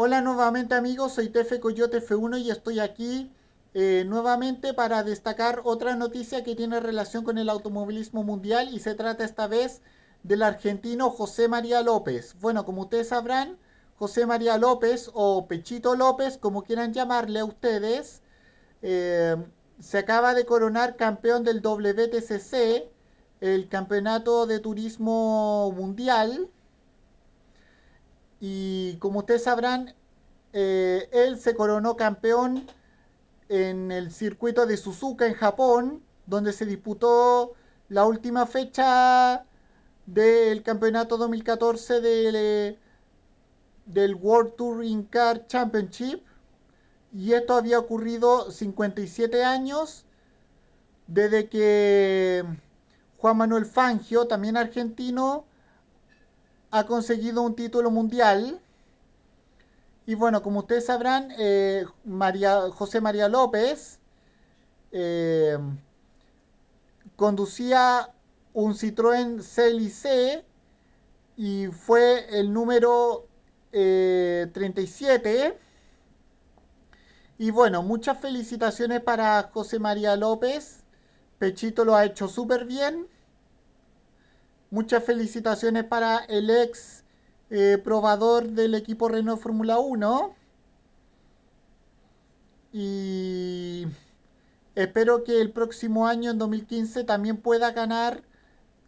Hola nuevamente amigos, soy Tefe Coyote F1 y estoy aquí eh, nuevamente para destacar otra noticia que tiene relación con el automovilismo mundial y se trata esta vez del argentino José María López. Bueno, como ustedes sabrán, José María López o Pechito López, como quieran llamarle a ustedes, eh, se acaba de coronar campeón del WTCC, el Campeonato de Turismo Mundial y como ustedes sabrán, eh, él se coronó campeón en el circuito de Suzuka en Japón, donde se disputó la última fecha del campeonato 2014 del, del World Touring Car Championship. Y esto había ocurrido 57 años desde que Juan Manuel Fangio, también argentino, ha conseguido un título mundial. Y bueno, como ustedes sabrán, eh, María, José María López eh, conducía un Citroën CLIC y fue el número 37. Eh, y bueno, muchas felicitaciones para José María López. Pechito lo ha hecho súper bien. Muchas felicitaciones para el ex eh, probador del equipo Renault Fórmula 1. Y espero que el próximo año, en 2015, también pueda ganar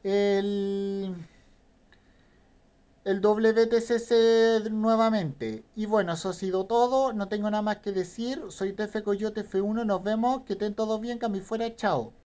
el, el WTCC nuevamente. Y bueno, eso ha sido todo. No tengo nada más que decir. Soy TF Coyote F1. Nos vemos. Que estén todos bien. Cami fuera. Chao.